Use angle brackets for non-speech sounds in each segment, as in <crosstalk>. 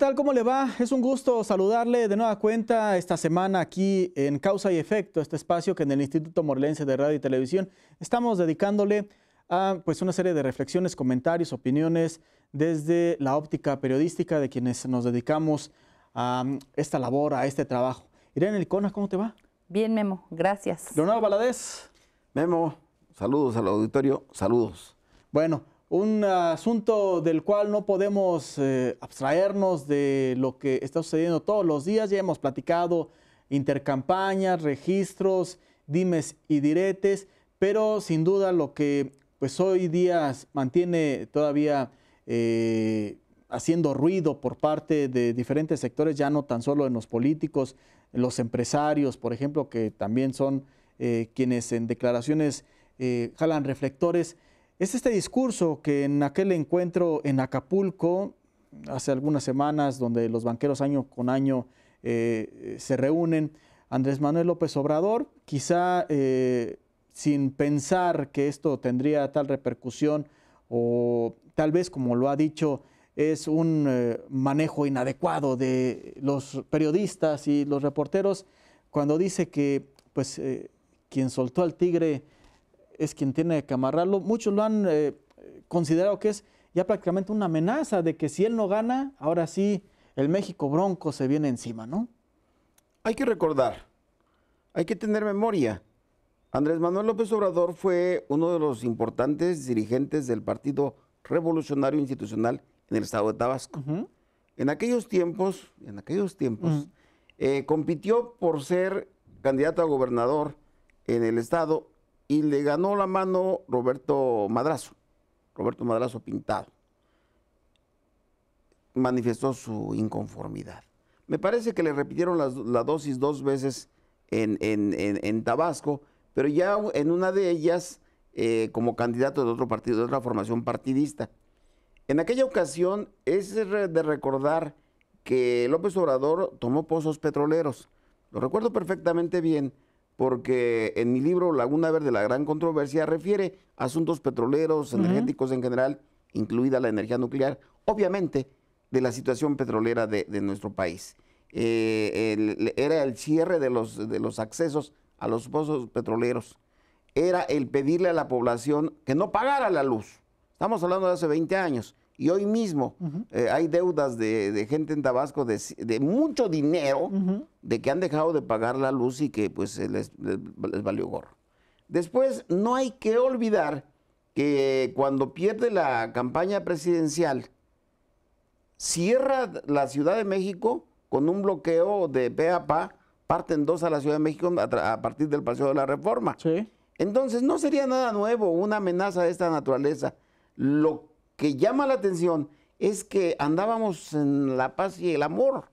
tal? ¿Cómo le va? Es un gusto saludarle de nueva cuenta esta semana aquí en Causa y Efecto, este espacio que en el Instituto Morlense de Radio y Televisión estamos dedicándole a pues, una serie de reflexiones, comentarios, opiniones desde la óptica periodística de quienes nos dedicamos a mm, esta labor, a este trabajo. Irene Licona, ¿cómo te va? Bien, Memo, gracias. Leonardo Valadez. Memo, saludos al auditorio, saludos. Bueno, un asunto del cual no podemos eh, abstraernos de lo que está sucediendo todos los días. Ya hemos platicado intercampañas, registros, dimes y diretes, pero sin duda lo que pues hoy día mantiene todavía eh, haciendo ruido por parte de diferentes sectores, ya no tan solo en los políticos, los empresarios, por ejemplo, que también son eh, quienes en declaraciones jalan reflectores, es este discurso que en aquel encuentro en Acapulco, hace algunas semanas, donde los banqueros año con año eh, eh, se reúnen, Andrés Manuel López Obrador, quizá eh, sin pensar que esto tendría tal repercusión o tal vez, como lo ha dicho, es un manejo inadecuado de los periodistas y los reporteros, cuando dice que pues, quien soltó al tigre es quien tiene que amarrarlo. Muchos lo han eh, considerado que es ya prácticamente una amenaza de que si él no gana, ahora sí el México bronco se viene encima, ¿no? Hay que recordar, hay que tener memoria. Andrés Manuel López Obrador fue uno de los importantes dirigentes del Partido Revolucionario Institucional en el estado de Tabasco. En aquellos tiempos, en aquellos tiempos, eh, compitió por ser candidato a gobernador en el estado y le ganó la mano Roberto Madrazo, Roberto Madrazo Pintado. Manifestó su inconformidad. Me parece que le repitieron la, dosis dos veces en, Tabasco, pero ya en una de ellas eh, como candidato de otro partido, de otra formación partidista. En aquella ocasión es de recordar que López Obrador tomó pozos petroleros. Lo recuerdo perfectamente bien porque en mi libro Laguna Verde, la gran controversia, refiere a asuntos petroleros, energéticos en general, incluida la energía nuclear, obviamente de la situación petrolera de, nuestro país. Eh, era el cierre de los, de los accesos a los pozos petroleros, era el pedirle a la población que no pagara la luz. Estamos hablando de hace 20 años. Y hoy mismo eh, hay deudas de, gente en Tabasco de, mucho dinero, de que han dejado de pagar la luz y que pues les, valió gorro. Después, no hay que olvidar que cuando pierde la campaña presidencial, cierra la Ciudad de México con un bloqueo de pe a pa, parten dos a la Ciudad de México a, partir del Paseo de la Reforma. Entonces, no sería nada nuevo una amenaza de esta naturaleza. Lo que llama la atención es que andábamos en la paz y el amor,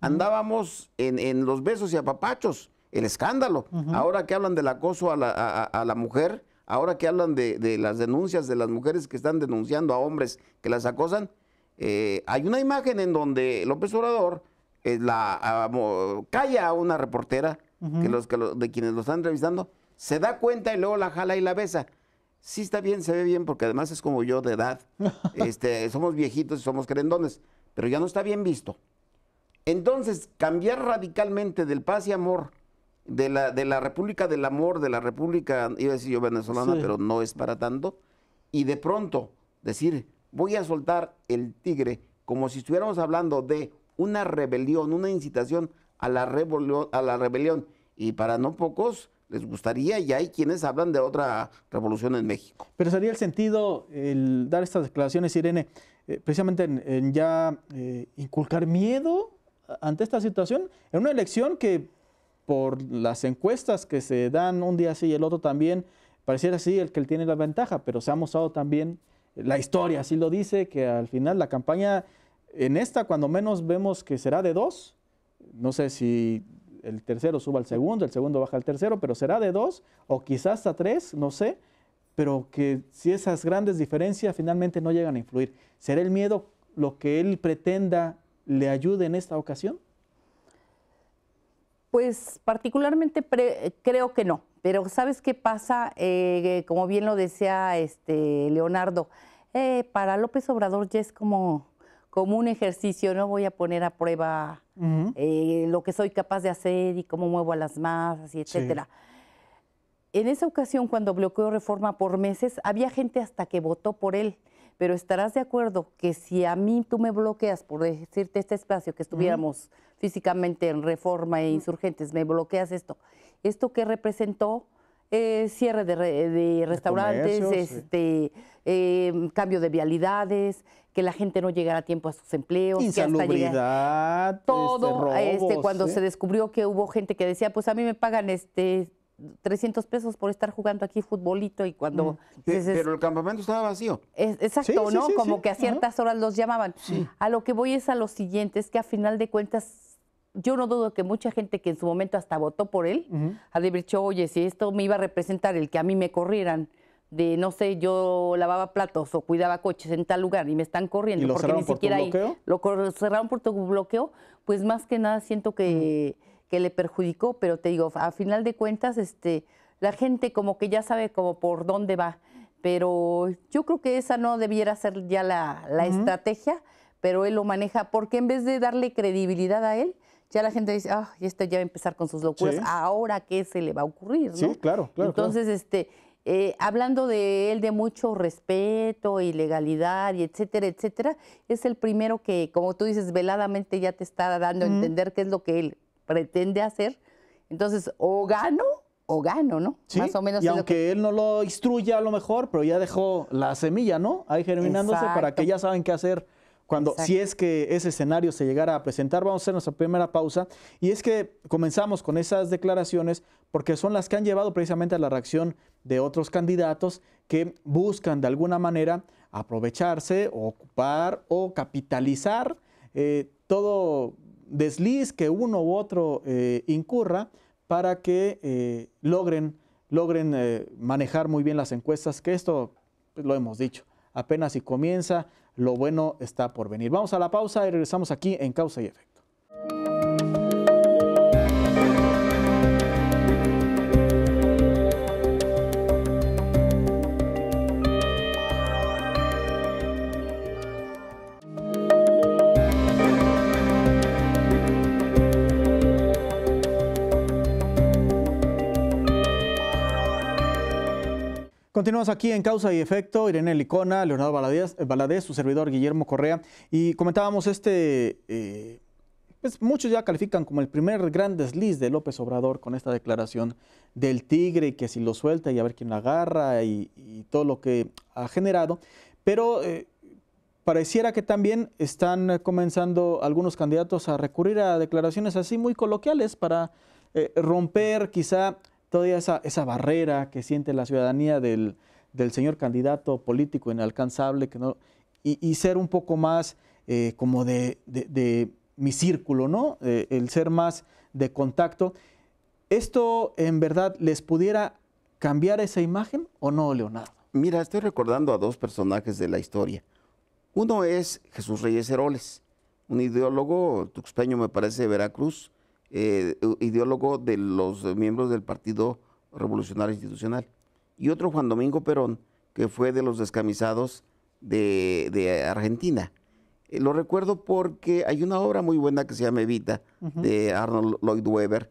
andábamos en, los besos y apapachos, el escándalo. Ahora que hablan del acoso a la, mujer, ahora que hablan de, las denuncias de las mujeres que están denunciando a hombres que las acosan, eh, hay una imagen en donde López Obrador eh, calla a una reportera que los, que de quienes lo están entrevistando, se da cuenta y luego la jala y la besa sí está bien, se ve bien, porque además es como yo de edad. <laughs> Este, somos viejitos y somos querendones, pero ya no está bien visto. Entonces, cambiar radicalmente del paz y amor, de la, de la República del Amor, de la República, iba a decir yo venezolana, pero no es para tanto, y de pronto decir, voy a soltar el tigre, como si estuviéramos hablando de una rebelión, una incitación a la, a la rebelión, y para no pocos, les gustaría y hay quienes hablan de otra revolución en México. Pero sería el sentido el dar estas declaraciones, Irene, eh, precisamente en, ya eh, inculcar miedo ante esta situación, en una elección que por las encuestas que se dan un día así y el otro también, pareciera así el que tiene la ventaja, pero se ha mostrado también la historia, así lo dice, que al final la campaña en esta cuando menos vemos que será de dos, no sé si el tercero suba al segundo, el segundo baja al tercero, pero será de dos o quizás a tres, no sé, pero que si esas grandes diferencias finalmente no llegan a influir. ¿Será el miedo lo que él pretenda le ayude en esta ocasión? Pues particularmente creo que no, pero ¿sabes qué pasa? Eh, como bien lo decía este Leonardo, eh, para López Obrador ya es como, como un ejercicio, no voy a poner a prueba eh, lo que soy capaz de hacer y cómo muevo a las masas y etcétera. En esa ocasión, cuando bloqueó reforma por meses, había gente hasta que votó por él. Pero estarás de acuerdo que si a mí tú me bloqueas por decirte este espacio que estuviéramos físicamente en reforma e insurgentes, me bloqueas esto. ¿Esto que representó? Eh, cierre de, restaurantes, este, eh, cambio de vialidades, que la gente no llegara a tiempo a sus empleos. Insalubridad, que este, todo. Este, cuando ¿eh? se descubrió que hubo gente que decía, pues a mí me pagan este 300 pesos por estar jugando aquí futbolito y cuando... Mm. pero el campamento estaba vacío. exacto, ¿no? Como que a ciertas horas los llamaban. A lo que voy es a lo siguiente, es que a final de cuentas, yo no dudo que mucha gente que en su momento hasta votó por él, a ha dicho, oye, si esto me iba a representar el que a mí me corrieran, de no sé, yo lavaba platos o cuidaba coches en tal lugar y me están corriendo porque ni siquiera ahí lo cerraron por tu bloqueo, pues más que nada siento que, le perjudicó, pero te digo, a final de cuentas, este, la gente como que ya sabe como por dónde va, pero yo creo que esa no debiera ser ya la, estrategia, pero él lo maneja porque en vez de darle credibilidad a él, ya la gente dice, ah, oh, este ya va a empezar con sus locuras, ahora qué se le va a ocurrir, ¿no? Sí, claro, claro. Entonces, este eh, hablando de él de mucho respeto y legalidad y etcétera, etcétera, es el primero que, como tú dices, veladamente ya te está dando a entender qué es lo que él pretende hacer. Entonces, o gano o gano, ¿no? Más o menos. Y aunque que... él no lo instruya a lo mejor, pero ya dejó la semilla, ¿no? Ahí germinándose para que ya saben qué hacer cuando, si es que ese escenario se llegara a presentar, vamos a hacer nuestra primera pausa. Y es que comenzamos con esas declaraciones porque son las que han llevado precisamente a la reacción de otros candidatos que buscan de alguna manera aprovecharse, ocupar o capitalizar eh, todo desliz que uno u otro eh, incurra para que eh, logren, logren manejar muy bien las encuestas, que esto pues, lo hemos dicho, apenas si comienza, lo bueno está por venir. Vamos a la pausa y regresamos aquí en Causa y Continuamos aquí en Causa y Efecto, Irene Licona, Leonardo eh, Baladés, su servidor Guillermo Correa, y comentábamos este, eh, pues muchos ya califican como el primer gran desliz de López Obrador con esta declaración del tigre, que si lo suelta y a ver quién la agarra y, todo lo que ha generado, pero eh, pareciera que también están comenzando algunos candidatos a recurrir a declaraciones así muy coloquiales para romper quizá todavía esa, esa barrera que siente la ciudadanía del, señor candidato político inalcanzable, que no, y, ser un poco más eh, como de, mi círculo, ¿no? Eh, el ser más de contacto. ¿Esto en verdad les pudiera cambiar esa imagen o no, Leonardo? Mira, estoy recordando a dos personajes de la historia. Uno es Jesús Reyes Heroles, un ideólogo tuxpeño, me parece, de Veracruz, eh, ideólogo de los miembros del Partido Revolucionario Institucional. Y otro Juan Domingo Perón, que fue de los descamisados de, Argentina. Eh, lo recuerdo porque hay una obra muy buena que se llama Evita, de Arnold Lloyd Webber.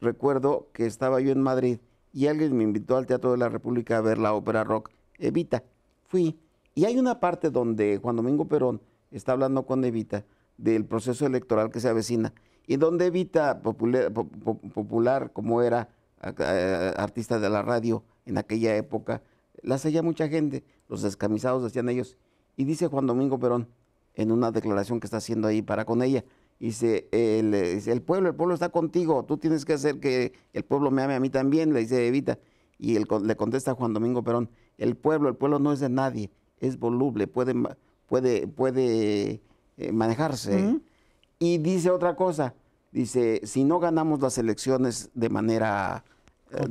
Recuerdo que estaba yo en Madrid y alguien me invitó al Teatro de la República a ver la ópera rock Evita. Fui. Y hay una parte donde Juan Domingo Perón está hablando con Evita del proceso electoral que se avecina y donde Evita, popular, como era artista de la radio en aquella época, la hacía mucha gente, los descamisados decían ellos. Y dice Juan Domingo Perón, en una declaración que está haciendo ahí para con ella, dice, el, pueblo, el pueblo está contigo, tú tienes que hacer que el pueblo me ame a mí también, le dice Evita. Y le contesta Juan Domingo Perón, el pueblo, el pueblo no es de nadie, es voluble, puede, puede, puede eh, manejarse. Y dice otra cosa, dice, si no ganamos las elecciones de manera eh,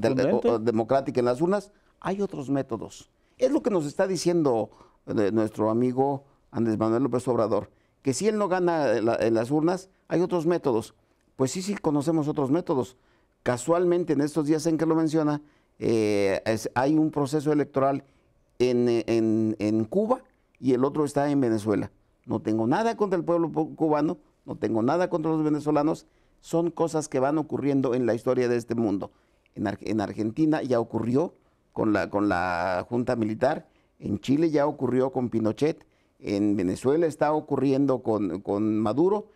democrática en las urnas, hay otros métodos. Es lo que nos está diciendo eh, nuestro amigo Andrés Manuel López Obrador, que si él no gana eh, en, las urnas, hay otros métodos. Pues sí, sí, conocemos otros métodos. Casualmente, en estos días en que lo menciona, hay un proceso electoral en Cuba y el otro está en Venezuela. No tengo nada contra el pueblo cubano, no tengo nada contra los venezolanos, son cosas que van ocurriendo en la historia de este mundo. En, Argentina ya ocurrió con la, con la Junta Militar, en Chile ya ocurrió con Pinochet, en Venezuela está ocurriendo con, Maduro,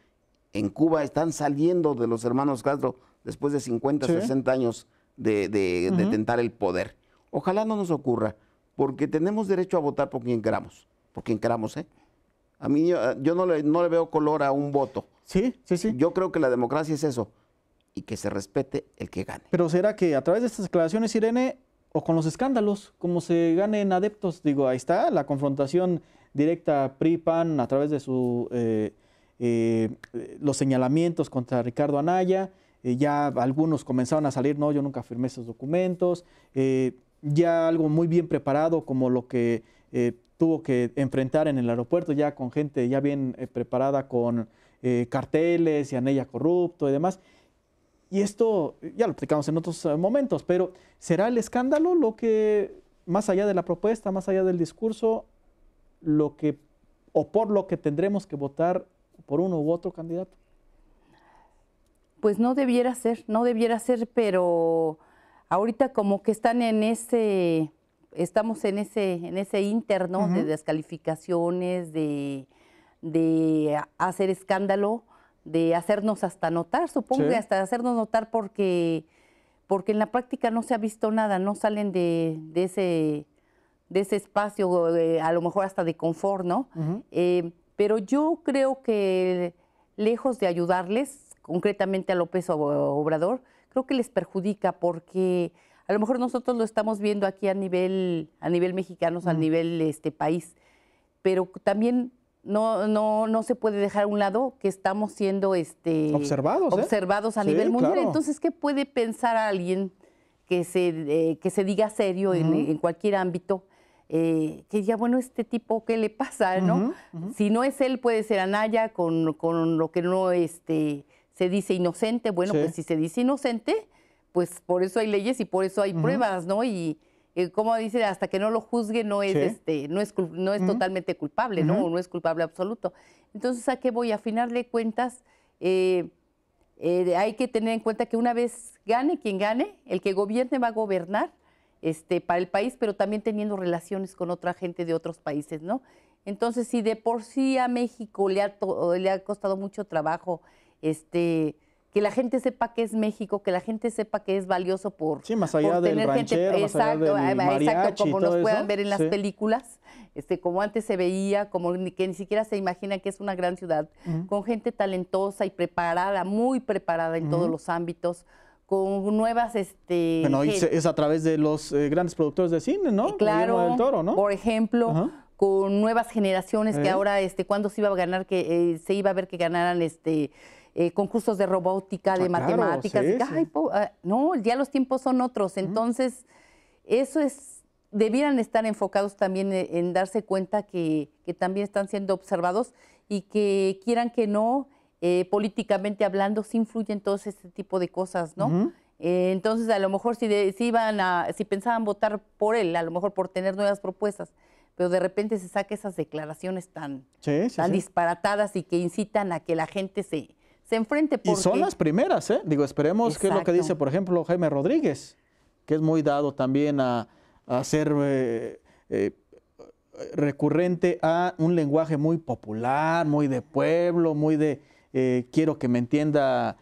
en Cuba están saliendo de los hermanos Castro después de 50, 60 años de, de, tentar el poder. Ojalá no nos ocurra, porque tenemos derecho a votar por quien queramos, por quien queramos, ¿eh? A mí yo eh, no le, veo color a un voto. Sí, sí, sí. Yo creo que la democracia es eso, y que se respete el que gane. Pero será que a través de estas declaraciones, Irene, o con los escándalos, como se ganen adeptos, digo, ahí está la confrontación directa PRI-PAN a través de su, eh, eh, los señalamientos contra Ricardo Anaya, ya algunos comenzaron a salir, no, yo nunca firmé esos documentos, ya algo muy bien preparado como lo que eh, tuvo que enfrentar en el aeropuerto ya con gente ya bien eh, preparada con eh, carteles y anella corrupto y demás. Y esto ya lo explicamos en otros momentos, pero ¿será el escándalo lo que, más allá de la propuesta, más allá del discurso, lo que o por lo que tendremos que votar por uno u otro candidato? Pues no debiera ser, no debiera ser, pero ahorita como que están en ese estamos en ese, en ese interno de descalificaciones, de, hacer escándalo, de hacernos hasta notar, supongo, que hasta hacernos notar porque, porque en la práctica no se ha visto nada, no salen de, ese, de ese espacio, eh, a lo mejor hasta de confort, ¿no? Eh, pero yo creo que lejos de ayudarles, concretamente a López Obrador, creo que les perjudica porque a lo mejor nosotros lo estamos viendo aquí a nivel, a nivel mexicanos, a nivel este país, pero también no, no, no se puede dejar a un lado que estamos siendo este, observados, ¿eh? observados a nivel mundial. Entonces, ¿qué puede pensar alguien que se, eh, que se diga serio en, cualquier ámbito? Eh, que diga, bueno, este tipo, ¿qué le pasa? ¿no? Si no es él, puede ser Anaya, con, con lo que no este, se dice inocente. Bueno, pues si se dice inocente, pues por eso hay leyes y por eso hay pruebas, ¿no? Y eh, como dice, hasta que no lo juzgue no es, este, no es, no es totalmente culpable, ¿no? No es culpable absoluto. Entonces, ¿a qué voy? A de cuentas, eh, eh, hay que tener en cuenta que una vez gane quien gane, el que gobierne va a gobernar este, para el país, pero también teniendo relaciones con otra gente de otros países, ¿no? Entonces, si de por sí a México le ha, le ha costado mucho trabajo, este, que la gente sepa que es México, que la gente sepa que es valioso por, tener gente, más exacto, ah, como nos puedan ver en las películas, este, como antes se veía, como que ni siquiera se imagina que es una gran ciudad, con gente talentosa y preparada, muy preparada en todos los ámbitos con nuevas este bueno y es a través de los eh, grandes productores de cine no claro por ejemplo con nuevas generaciones que ahora, este, cuándo se iba a ganar, que eh, se iba a ver que ganaran este eh, concursos de robótica, de ah, matemáticas. Ah, no, ya los tiempos son otros. Entonces, eso es, debieran estar enfocados también e-, en, darse cuenta que, también están siendo observados y que quieran que no, eh, políticamente hablando, se influyen todos este tipo de cosas, ¿no? entonces, a lo mejor si, si, iban a, si pensaban votar por él, a lo mejor por tener nuevas propuestas, pero de repente se saca esas declaraciones tan, disparatadas y que incitan a que la gente se, se enfrente. Porque... Y son las primeras, ¿eh? Digo, esperemos que es lo que dice, por ejemplo, Jaime Rodríguez, que es muy dado también a, ser eh, eh, recurrente a un lenguaje muy popular, muy de pueblo, muy de eh, quiero que me entienda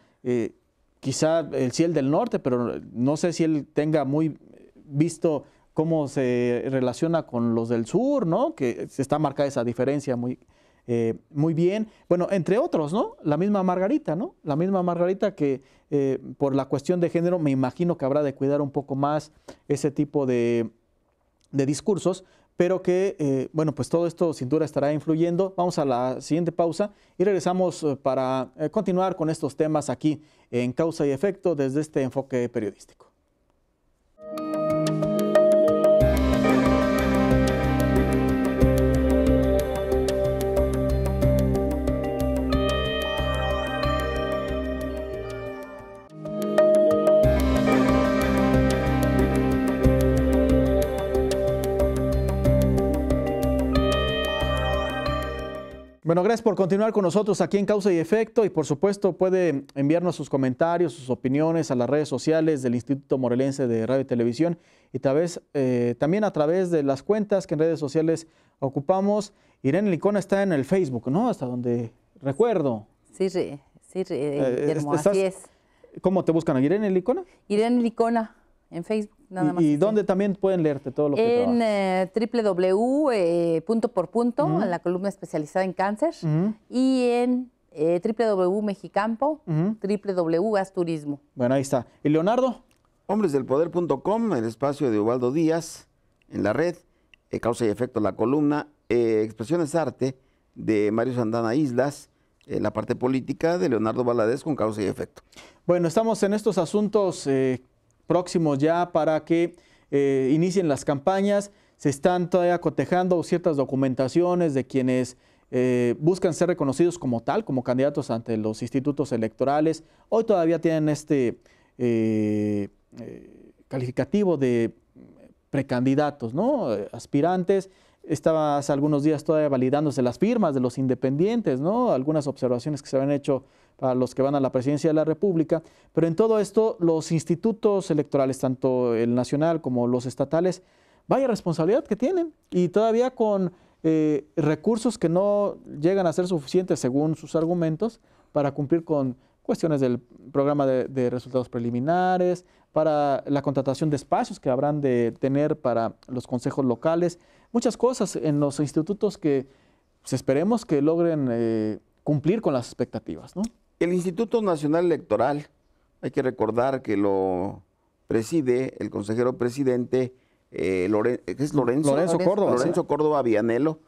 quizá el cielo del Norte, pero no sé si él tenga muy visto cómo se relaciona con los del sur, ¿no? Que se está marcada esa diferencia muy, eh, muy bien. Bueno, entre otros, ¿no? La misma Margarita, ¿no? La misma Margarita que eh, por la cuestión de género me imagino que habrá de cuidar un poco más ese tipo de, discursos, pero que, eh, bueno, pues todo esto sin duda estará influyendo. Vamos a la siguiente pausa y regresamos para continuar con estos temas aquí en Causa y Efecto desde este enfoque periodístico. Bueno, gracias por continuar con nosotros aquí en Causa y Efecto y por supuesto puede enviarnos sus comentarios, sus opiniones a las redes sociales del Instituto Morelense de Radio y Televisión y tal vez eh, también a través de las cuentas que en redes sociales ocupamos. Irene Licona está en el Facebook, ¿no? Hasta donde recuerdo. Sí, sí, sí, eh, Guillermo, así es. ¿Cómo te buscan? ¿Irene Licona? Irene Licona en Facebook. ¿Y, dónde también pueden leerte todo lo que En eh, www, eh, punto por punto, en la columna especializada en cáncer, y en eh, www.mexicampo, Bueno, ahí está. ¿Y Leonardo? Hombresdelpoder.com, el espacio de Ubaldo Díaz, en la red, eh, Causa y Efecto, la columna, Expresiones Arte, de Mario Sandana Islas, la parte política de Leonardo Valadez con Causa y Efecto. Bueno, estamos en estos asuntos próximos ya para que eh, inicien las campañas. Se están todavía cotejando ciertas documentaciones de quienes eh, buscan ser reconocidos como tal, como candidatos ante los institutos electorales. Hoy todavía tienen este eh, calificativo de precandidatos, ¿no? Aspirantes. Estaba hace algunos días todavía validándose las firmas de los independientes, ¿no? Algunas observaciones que se habían hecho para los que van a la presidencia de la República. Pero en todo esto, los institutos electorales, tanto el nacional como los estatales, vaya responsabilidad que tienen. Y todavía con eh, recursos que no llegan a ser suficientes, según sus argumentos, para cumplir con cuestiones del programa de, resultados preliminares, para la contratación de espacios que habrán de tener para los consejos locales, muchas cosas en los institutos que pues, esperemos que logren eh, cumplir con las expectativas. ¿no? El Instituto Nacional Electoral, hay que recordar que lo preside el consejero presidente, eh, eh, Lorenzo, Córdoba, Lorenzo Córdoba Vianelo,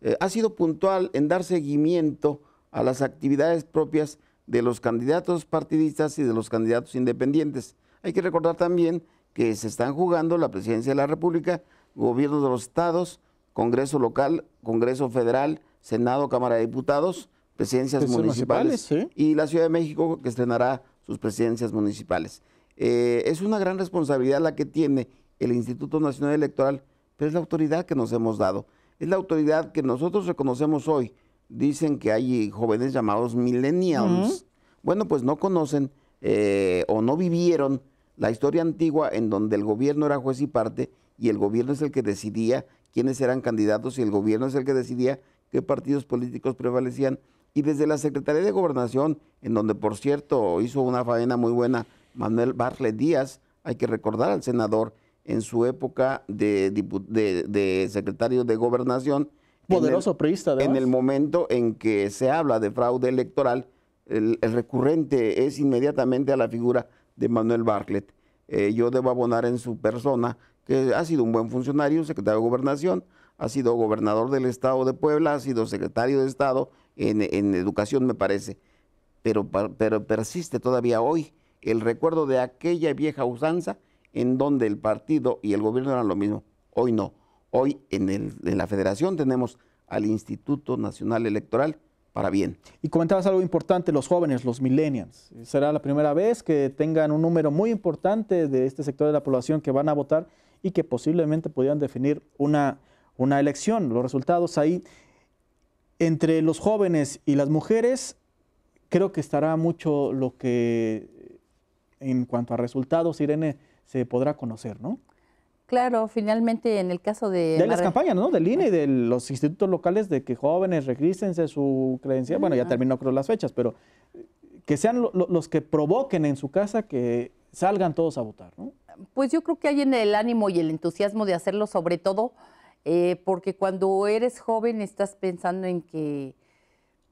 eh, ha sido puntual en dar seguimiento a las actividades propias de los candidatos partidistas y de los candidatos independientes. Hay que recordar también que se están jugando la presidencia de la República, gobierno de los estados, Congreso local, Congreso federal, Senado, Cámara de Diputados presidencias municipales, y la Ciudad de México que estrenará sus presidencias municipales. Eh, es una gran responsabilidad la que tiene el Instituto Nacional Electoral, pero es la autoridad que nos hemos dado. Es la autoridad que nosotros reconocemos hoy. Dicen que hay jóvenes llamados millennials. Bueno, pues no conocen eh, o no vivieron la historia antigua en donde el gobierno era juez y parte y el gobierno es el que decidía quiénes eran candidatos y el gobierno es el que decidía qué partidos políticos prevalecían y desde la Secretaría de Gobernación, en donde por cierto hizo una faena muy buena Manuel Barlet Díaz, hay que recordar al senador en su época de, secretario de Gobernación. Poderoso priista, En el momento en que se habla de fraude electoral, el, recurrente es inmediatamente a la figura de Manuel Barlet. Eh, yo debo abonar en su persona que ha sido un buen funcionario, secretario de Gobernación, ha sido gobernador del Estado de Puebla, ha sido secretario de Estado en, educación, me parece. Pero, pero persiste todavía hoy el recuerdo de aquella vieja usanza en donde el partido y el gobierno eran lo mismo. Hoy no. Hoy en, en la federación tenemos al Instituto Nacional Electoral para bien. Y comentabas algo importante, los jóvenes, los millennials. Será la primera vez que tengan un número muy importante de este sector de la población que van a votar y que posiblemente pudieran definir una, una elección. Los resultados ahí entre los jóvenes y las mujeres, creo que estará mucho lo que en cuanto a resultados, Irene, se podrá conocer, ¿no? Claro, finalmente en el caso de... De las campañas, ¿no? Del INE y de los institutos locales de que jóvenes regístrense su creencia. Bueno, ya terminó creo las fechas, pero eh, que sean los que provoquen en su casa que salgan todos a votar, ¿no? Pues yo creo que hay en el ánimo y el entusiasmo de hacerlo, sobre todo eh, porque cuando eres joven estás pensando en que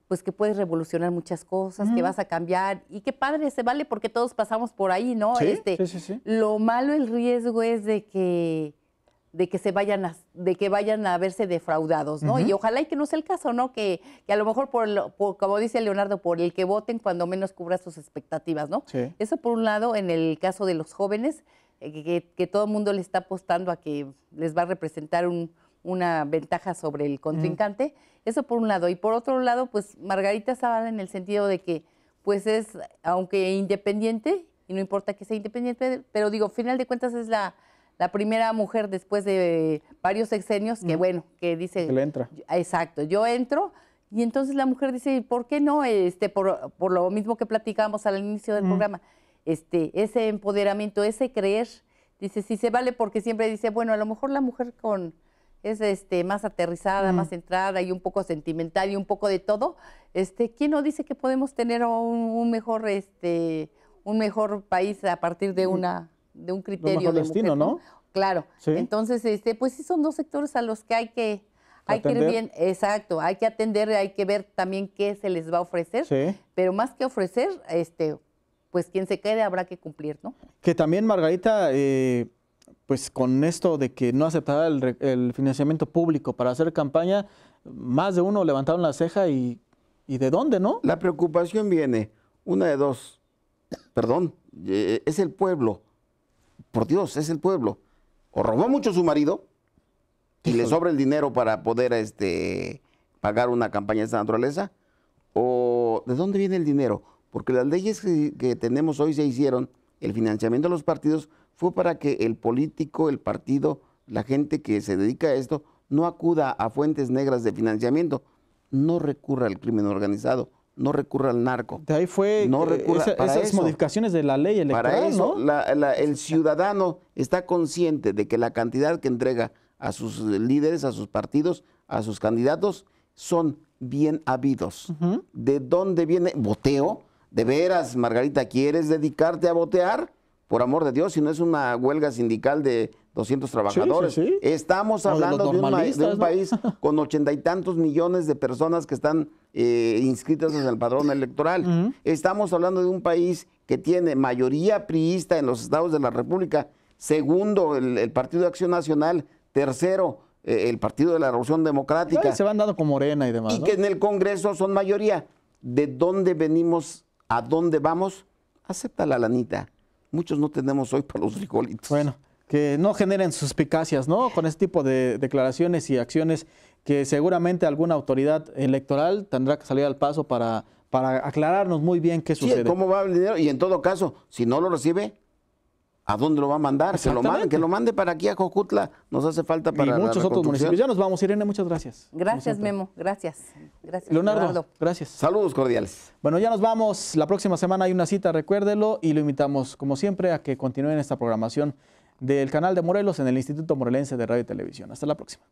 pues que puedes revolucionar muchas cosas, que vas a cambiar y qué padre se vale porque todos pasamos por ahí, ¿no? este, Lo malo el riesgo es de que de que se vayan a, de que vayan a verse defraudados, ¿no? Y ojalá y que no sea el caso, ¿no? Que, a lo mejor por, como dice Leonardo, por el que voten cuando menos cubra sus expectativas, ¿no? Eso por un lado en el caso de los jóvenes, eh, que, todo el mundo le está apostando a que les va a representar una ventaja sobre el contrincante. Mm. Eso por un lado. Y por otro lado, pues Margarita Zavala en el sentido de que, pues es, aunque independiente, y no importa que sea independiente, pero digo, final de cuentas es la, primera mujer después de varios sexenios que, mm. bueno, que dice... Que entra. Exacto, yo entro. Y entonces la mujer dice, ¿por qué no? Este, por, lo mismo que platicábamos al inicio del mm. programa este, ese empoderamiento, ese creer. Dice, si se vale porque siempre dice, bueno, a lo mejor la mujer con es este, más aterrizada, mm. más centrada y un poco sentimental y un poco de todo, este, ¿quién no dice que podemos tener un, mejor, este, un mejor país a partir de mm. una de un criterio de destino, ¿no? Claro. Entonces, este, pues sí son dos sectores a los que hay que hay que ir bien, exacto, hay que atender, hay que ver también qué se les va a ofrecer, pero más que ofrecer, este, pues quien se quede habrá que cumplir, ¿no? Que también, Margarita, eh, pues con esto de que no aceptará el, financiamiento público para hacer campaña, más de uno levantaron la ceja y, y de dónde, ¿no? La preocupación viene, una de dos, perdón, eh, es el pueblo, por Dios, es el pueblo. O robó mucho su marido y le sobra el dinero para poder este, pagar una campaña de esta naturaleza, o ¿de dónde viene el dinero? porque las leyes que, tenemos hoy se hicieron, el financiamiento de los partidos fue para que el político, el partido, la gente que se dedica a esto, no acuda a fuentes negras de financiamiento, no recurra al crimen organizado, no recurra al narco. De ahí fue esas modificaciones de la ley electoral. Para eso, el ciudadano está consciente de que la cantidad que entrega a sus líderes, a sus partidos, a sus candidatos, son bien habidos. ¿De dónde viene? Boteo ¿De veras, Margarita, quieres dedicarte a botear? Por amor de Dios, si no es una huelga sindical de 200 trabajadores. Estamos hablando de, un, país con ochenta y tantos millones de personas que están eh, inscritas en el padrón electoral. Estamos hablando de un país que tiene mayoría priista en los estados de la República. Segundo, el, Partido de Acción Nacional. Tercero, eh, el Partido de la Revolución Democrática. se van dando con Morena y demás. Y que en el Congreso son mayoría. ¿De dónde venimos ¿A dónde vamos? Acepta la lanita. Muchos no tenemos hoy para los rigolitos. Bueno, que no generen suspicacias, ¿no? Con este tipo de declaraciones y acciones que seguramente alguna autoridad electoral tendrá que salir al paso para, para aclararnos muy bien qué sucede. Sí, ¿Cómo va el dinero? Y en todo caso, si no lo recibe, ¿A dónde lo va a mandar? que lo mande para aquí a Cojutla. Nos hace falta para. Y muchos otros municipios. Ya nos vamos, Irene. Muchas gracias. Gracias, Memo. Gracias. Gracias. Leonardo, gracias. Saludos cordiales. Bueno, ya nos vamos. La próxima semana hay una cita, recuérdelo, y lo invitamos, como siempre, a que continúen esta programación del canal de Morelos en el Instituto Morelense de Radio y Televisión. Hasta la próxima.